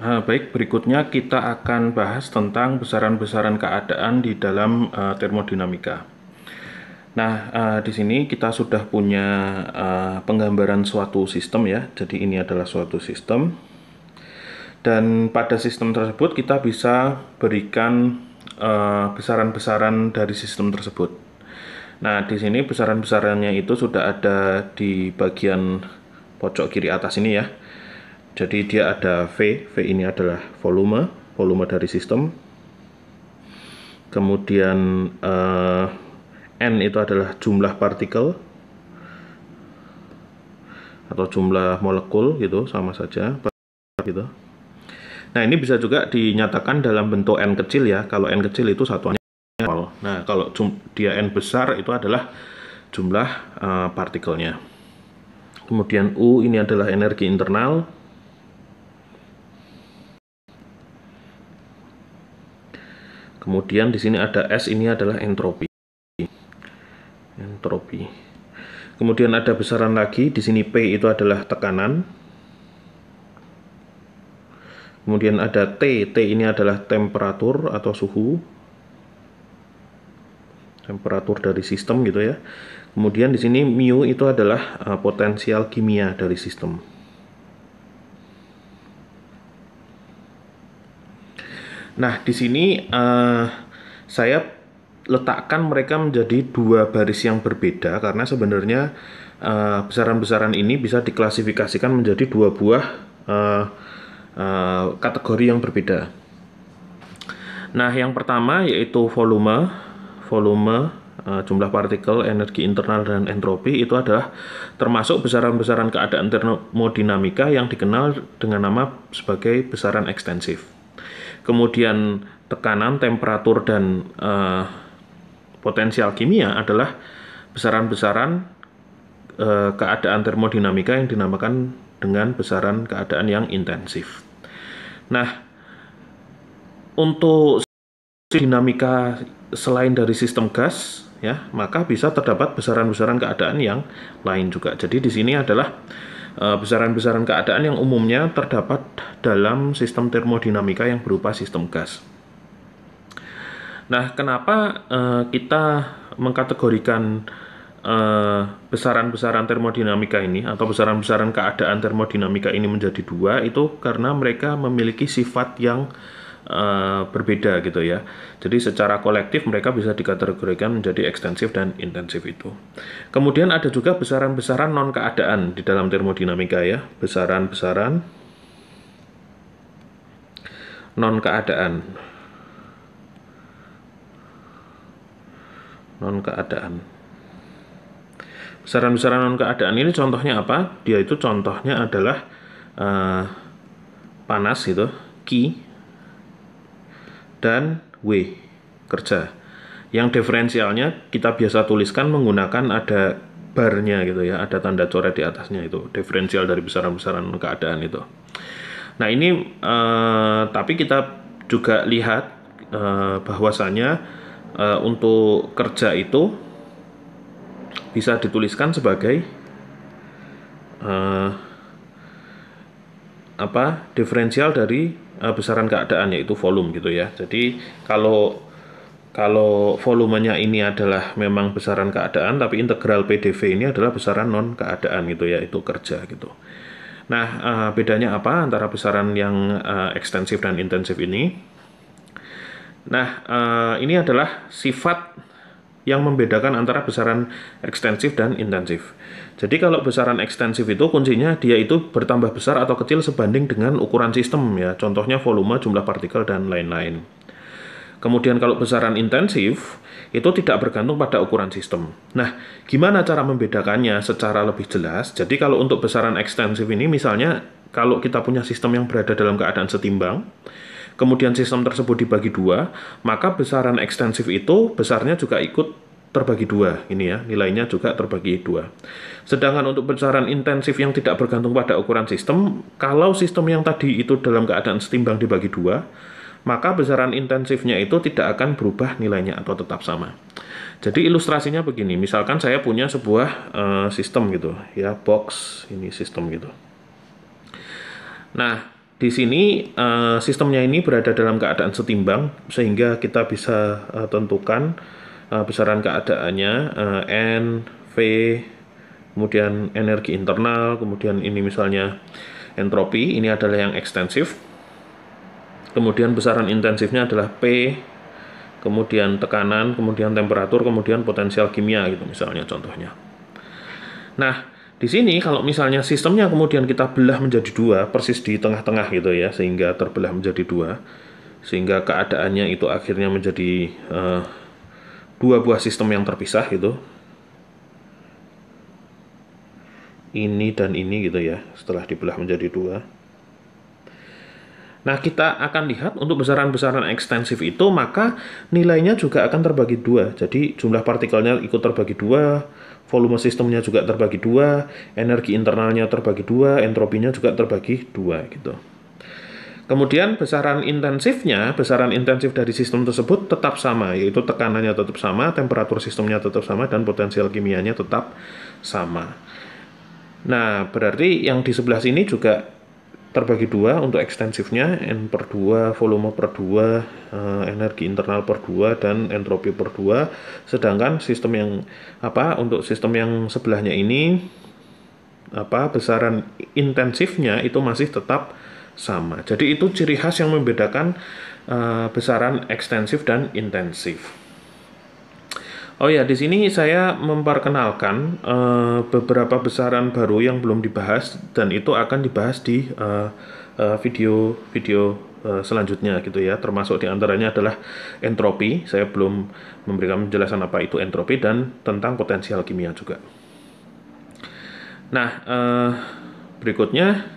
Uh, baik, berikutnya kita akan bahas tentang besaran-besaran keadaan di dalam uh, termodinamika. Nah, uh, di sini kita sudah punya uh, penggambaran suatu sistem ya. Jadi ini adalah suatu sistem. Dan pada sistem tersebut kita bisa berikan besaran-besaran uh, dari sistem tersebut. Nah, di sini besaran-besarannya itu sudah ada di bagian pojok kiri atas ini ya. Jadi dia ada V, V ini adalah volume, volume dari sistem. Kemudian uh, N itu adalah jumlah partikel atau jumlah molekul gitu sama saja gitu. Nah, ini bisa juga dinyatakan dalam bentuk n kecil ya. Kalau n kecil itu satuannya Nah, kalau dia n besar itu adalah jumlah uh, partikelnya. Kemudian U ini adalah energi internal. Kemudian di sini ada S ini adalah entropi. Entropi. Kemudian ada besaran lagi, di sini P itu adalah tekanan. Kemudian ada T, T ini adalah temperatur atau suhu. Temperatur dari sistem gitu ya. Kemudian di sini mu itu adalah eh, potensial kimia dari sistem. Nah, di sini uh, saya letakkan mereka menjadi dua baris yang berbeda karena sebenarnya besaran eh, besaran-besaran ini bisa diklasifikasikan menjadi dua buah uh, uh, kategori yang berbeda. Nah, yang pertama yaitu volume, volume uh, jumlah partikel, energi internal dan entropi itu adalah termasuk besaran-besaran keadaan termodinamika yang dikenal dengan nama sebagai besaran ekstensif kemudian tekanan, temperatur dan uh, potensial kimia adalah besaran-besaran uh, keadaan termodinamika yang dinamakan dengan besaran keadaan yang intensif. Nah, untuk dinamika selain dari sistem gas ya, maka bisa terdapat besaran-besaran keadaan yang lain juga. Jadi di sini adalah Eh, besaran-besaran keadaan yang umumnya terdapat dalam sistem termodinamika yang berupa sistem gas. Nah, kenapa uh, kita mengkategorikan eh, besaran-besaran uh, termodinamika ini atau besaran-besaran keadaan termodinamika ini menjadi dua itu karena mereka memiliki sifat yang Eh, berbeda gitu ya. Jadi secara kolektif mereka bisa dikategorikan menjadi ekstensif dan intensif itu. Kemudian ada juga besaran-besaran non keadaan di dalam termodinamika ya, besaran-besaran non keadaan. Non keadaan. Besaran-besaran non keadaan ini contohnya apa? Dia itu contohnya adalah uh, panas gitu, ki dan W kerja. Yang diferensialnya kita biasa tuliskan menggunakan ada barnya gitu ya, ada tanda coret di atasnya itu, diferensial dari besaran-besaran keadaan itu. Nah, ini eh, tapi kita juga lihat eh, bahwasanya eh, untuk kerja itu bisa dituliskan sebagai eh, apa diferensial dari uh, besaran keadaan yaitu volume gitu ya. Jadi kalau kalau volumenya ini adalah memang besaran keadaan tapi integral PDV ini adalah besaran non keadaan gitu ya, itu kerja gitu. Nah, uh, bedanya apa antara besaran yang uh, ekstensif dan intensif ini? Nah, uh, ini adalah sifat yang membedakan antara besaran ekstensif dan intensif. Jadi kalau besaran ekstensif itu kuncinya dia itu bertambah besar atau kecil sebanding dengan ukuran sistem ya, contohnya volume, jumlah partikel dan lain-lain. Kemudian kalau besaran intensif itu tidak bergantung pada ukuran sistem. Nah, gimana cara membedakannya secara lebih jelas? Jadi kalau untuk besaran ekstensif ini misalnya kalau kita punya sistem yang berada dalam keadaan setimbang, kemudian sistem tersebut dibagi dua, maka besaran ekstensif itu besarnya juga ikut terbagi dua ini ya nilainya juga terbagi dua sedangkan untuk besaran intensif yang tidak bergantung pada ukuran sistem kalau sistem yang tadi itu dalam keadaan setimbang dibagi dua maka besaran intensifnya itu tidak akan berubah nilainya atau tetap sama jadi ilustrasinya begini misalkan saya punya sebuah uh, sistem gitu ya box ini sistem gitu nah di sini uh, sistemnya ini berada dalam keadaan setimbang sehingga kita bisa uh, tentukan uh, besaran keadaannya uh, N, V, kemudian energi internal, kemudian ini misalnya entropi, ini adalah yang ekstensif. Kemudian besaran intensifnya adalah P, kemudian tekanan, kemudian temperatur, kemudian potensial kimia gitu misalnya contohnya. Nah, di sini kalau misalnya sistemnya kemudian kita belah menjadi dua, persis di tengah-tengah gitu ya, sehingga terbelah menjadi dua, sehingga keadaannya itu akhirnya menjadi uh, dua buah sistem yang terpisah gitu. Ini dan ini gitu ya, setelah dibelah menjadi dua. Nah, kita akan lihat untuk besaran-besaran ekstensif itu, maka nilainya juga akan terbagi dua. Jadi, jumlah partikelnya ikut terbagi dua, volume sistemnya juga terbagi dua, energi internalnya terbagi dua, entropinya juga terbagi dua gitu. Kemudian besaran intensifnya, besaran intensif dari sistem tersebut tetap sama, yaitu tekanannya tetap sama, temperatur sistemnya tetap sama, dan potensial kimianya tetap sama. Nah, berarti yang di sebelah sini juga terbagi dua untuk ekstensifnya n per 2 volume per 2 eh, energi internal per 2 dan entropi per 2 sedangkan sistem yang apa untuk sistem yang sebelahnya ini apa besaran intensifnya itu masih tetap sama jadi itu ciri khas yang membedakan uh, besaran ekstensif dan intensif Oh ya, di sini saya memperkenalkan uh, beberapa besaran baru yang belum dibahas dan itu akan dibahas di video-video eh, eh, uh, uh, uh, selanjutnya gitu ya. Termasuk diantaranya adalah entropi. Saya belum memberikan penjelasan apa itu entropi dan tentang potensial kimia juga. Nah, uh, berikutnya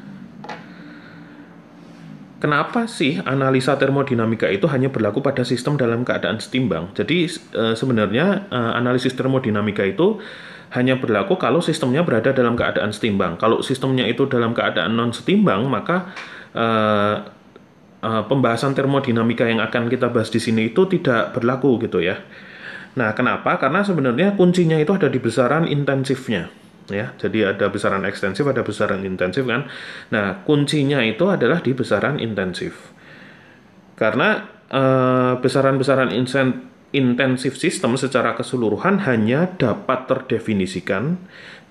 kenapa sih analisa termodinamika itu hanya berlaku pada sistem dalam keadaan setimbang? Jadi eh, sebenarnya eh, analisis termodinamika itu hanya berlaku kalau sistemnya berada dalam keadaan setimbang. Kalau sistemnya itu dalam keadaan non setimbang, maka eh, pembahasan termodinamika yang akan kita bahas di sini itu tidak berlaku gitu ya. Nah, kenapa? Karena sebenarnya kuncinya itu ada di besaran intensifnya ya. Jadi ada besaran ekstensif, ada besaran intensif kan. Nah, kuncinya itu adalah di besaran intensif. Karena eh, besaran-besaran intensif sistem secara keseluruhan hanya dapat terdefinisikan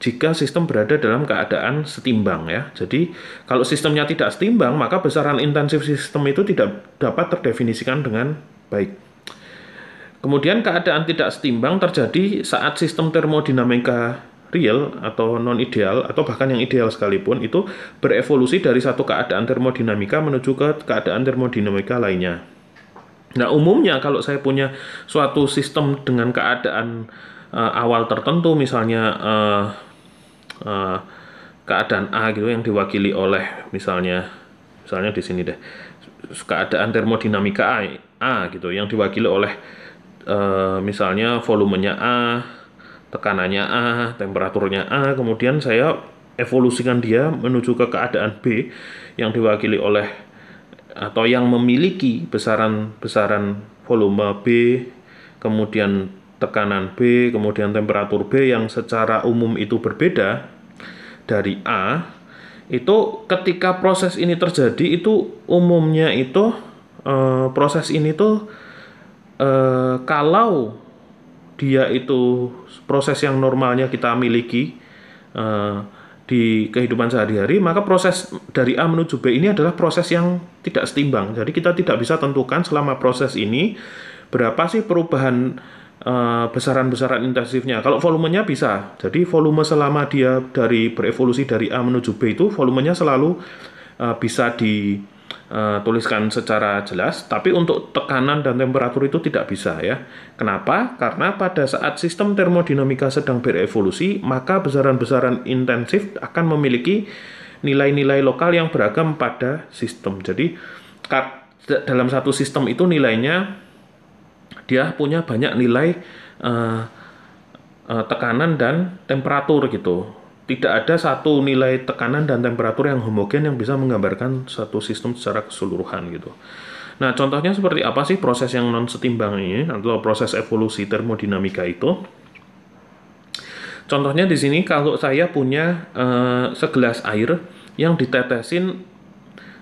jika sistem berada dalam keadaan setimbang ya. Jadi kalau sistemnya tidak setimbang, maka besaran intensif sistem itu tidak dapat terdefinisikan dengan baik. Kemudian keadaan tidak setimbang terjadi saat sistem termodinamika real atau non ideal atau bahkan yang ideal sekalipun itu berevolusi dari satu keadaan termodinamika menuju ke keadaan termodinamika lainnya. Nah, umumnya kalau saya punya suatu sistem dengan keadaan uh, awal tertentu misalnya uh, uh, keadaan A gitu yang diwakili oleh misalnya misalnya di sini deh keadaan termodinamika A, A gitu yang diwakili oleh uh, misalnya volumenya A tekanannya A, temperaturnya A, kemudian saya evolusikan dia menuju ke keadaan B yang diwakili oleh atau yang memiliki besaran-besaran volume B, kemudian tekanan B, kemudian temperatur B yang secara umum itu berbeda dari A, itu ketika proses ini terjadi itu umumnya itu e, proses ini tuh e, kalau dia itu proses yang normalnya kita miliki uh, di kehidupan sehari-hari, maka proses dari A menuju B ini adalah proses yang tidak setimbang. Jadi kita tidak bisa tentukan selama proses ini berapa sih perubahan besaran eh, besaran-besaran intensifnya. Kalau volumenya bisa. Jadi volume selama dia dari berevolusi dari A menuju B itu volumenya selalu uh, bisa di Eh, tuliskan secara jelas, tapi untuk tekanan dan temperatur itu tidak bisa ya. Kenapa? Karena pada saat sistem termodinamika sedang berevolusi, maka besaran-besaran intensif akan memiliki nilai-nilai lokal yang beragam pada sistem. Jadi dalam satu sistem itu nilainya dia punya banyak nilai uh, tekanan dan temperatur gitu tidak ada satu nilai tekanan dan temperatur yang homogen yang bisa menggambarkan satu sistem secara keseluruhan gitu. Nah, contohnya seperti apa sih proses yang non setimbang ini atau proses evolusi termodinamika itu? Contohnya di sini kalau saya punya uh, segelas air yang ditetesin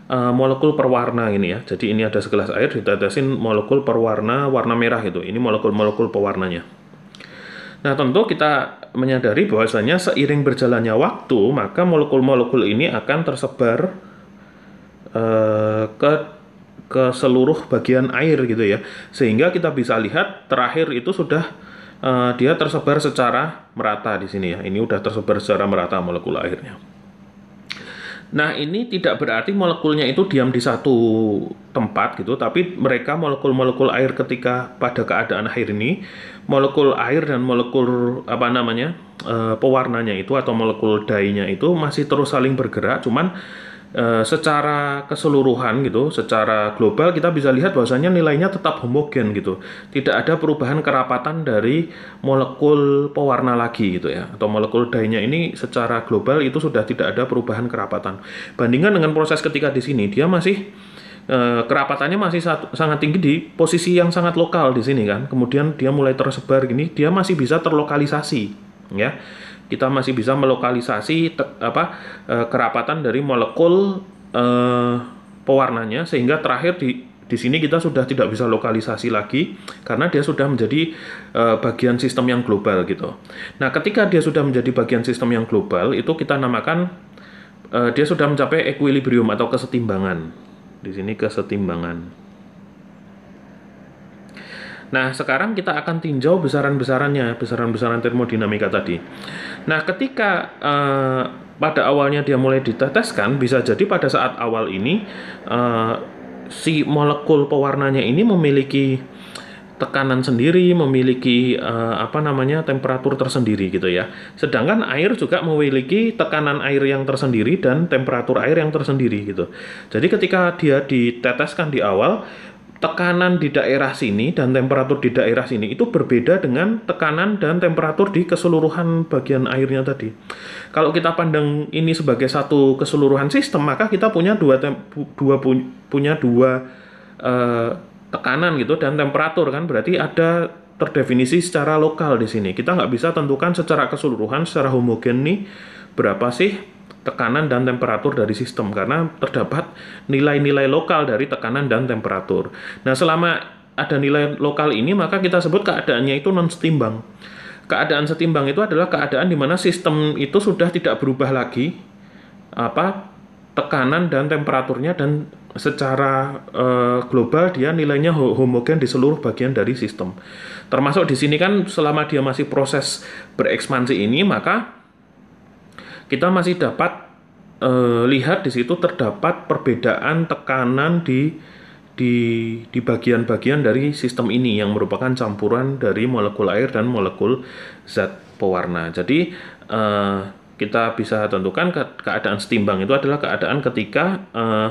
uh, molekul perwarna ini ya. Jadi ini ada segelas air ditetesin molekul perwarna warna merah itu. Ini molekul-molekul pewarnanya. Nah, tentu kita menyadari bahwasanya seiring berjalannya waktu, maka molekul-molekul ini akan tersebar uh, ke ke seluruh bagian air gitu ya. Sehingga kita bisa lihat terakhir itu sudah uh, dia tersebar secara merata di sini ya. Ini sudah tersebar secara merata molekul airnya. Nah, ini tidak berarti molekulnya itu diam di satu tempat gitu, tapi mereka molekul-molekul air ketika pada keadaan air ini, molekul air dan molekul apa namanya? E, pewarnanya itu atau molekul dainya itu masih terus saling bergerak, cuman e, secara keseluruhan gitu, secara global kita bisa lihat bahwasanya nilainya tetap homogen gitu. Tidak ada perubahan kerapatan dari molekul pewarna lagi gitu ya. Atau molekul dainya ini secara global itu sudah tidak ada perubahan kerapatan. Bandingkan dengan proses ketika di sini, dia masih eh, kerapatannya masih sangat tinggi di posisi yang sangat lokal di sini kan. Kemudian dia mulai tersebar gini, dia masih bisa terlokalisasi ya kita masih bisa melokalisasi te, apa e, kerapatan dari molekul eh, pewarnanya sehingga terakhir di di sini kita sudah tidak bisa lokalisasi lagi karena dia sudah menjadi e, bagian sistem yang global gitu. Nah, ketika dia sudah menjadi bagian sistem yang global itu kita namakan e, dia sudah mencapai equilibrium atau kesetimbangan. Di sini kesetimbangan. Nah, sekarang kita akan tinjau besaran-besarannya, besaran-besaran termodinamika tadi. Nah, ketika uh, pada awalnya dia mulai diteteskan, bisa jadi pada saat awal ini uh, si molekul pewarnanya ini memiliki tekanan sendiri, memiliki uh, apa namanya temperatur tersendiri gitu ya. Sedangkan air juga memiliki tekanan air yang tersendiri dan temperatur air yang tersendiri gitu. Jadi ketika dia diteteskan di awal, tekanan di daerah sini dan temperatur di daerah sini itu berbeda dengan tekanan dan temperatur di keseluruhan bagian airnya tadi. Kalau kita pandang ini sebagai satu keseluruhan sistem, maka kita punya dua dua punya dua uh, tekanan gitu dan temperatur kan berarti ada terdefinisi secara lokal di sini. Kita nggak bisa tentukan secara keseluruhan, secara homogen nih berapa sih tekanan dan temperatur dari sistem karena terdapat nilai-nilai lokal dari tekanan dan temperatur. Nah, selama ada nilai lokal ini maka kita sebut keadaannya itu non setimbang. Keadaan setimbang itu adalah keadaan di mana sistem itu sudah tidak berubah lagi apa tekanan dan temperaturnya dan secara e, global dia nilainya homogen di seluruh bagian dari sistem. Termasuk di sini kan selama dia masih proses berekspansi ini maka kita masih dapat eh, lihat di situ terdapat perbedaan tekanan di di di bagian-bagian dari sistem ini yang merupakan campuran dari molekul air dan molekul zat pewarna. Jadi eh, kita bisa tentukan ke, keadaan setimbang itu adalah keadaan ketika eh,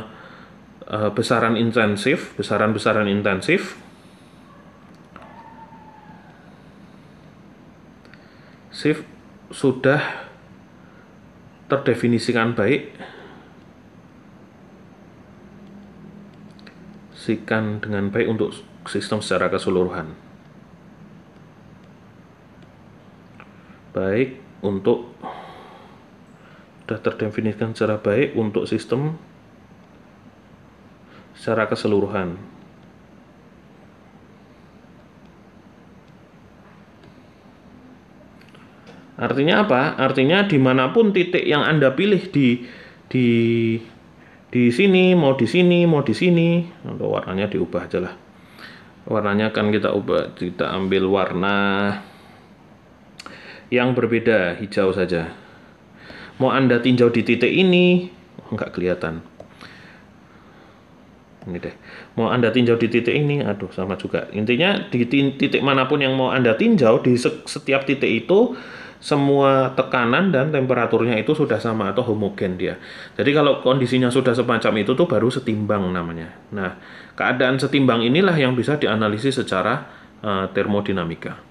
besaran intensif, besaran-besaran intensif shift sudah terdefinisikan baik sikan dengan baik untuk sistem secara keseluruhan baik untuk sudah terdefinisikan secara baik untuk sistem secara keseluruhan Artinya apa? Artinya dimanapun titik yang Anda pilih di di di sini, mau di sini, mau di sini, untuk warnanya diubah aja lah. Warnanya akan kita ubah, kita ambil warna yang berbeda, hijau saja. Mau Anda tinjau di titik ini, nggak kelihatan. Ini deh. Mau Anda tinjau di titik ini, aduh sama juga. Intinya di titik manapun yang mau Anda tinjau, di setiap titik itu semua tekanan dan temperaturnya itu sudah sama atau homogen dia. Jadi kalau kondisinya sudah semacam itu tuh baru setimbang namanya. Nah, keadaan setimbang inilah yang bisa dianalisis secara uh, termodinamika.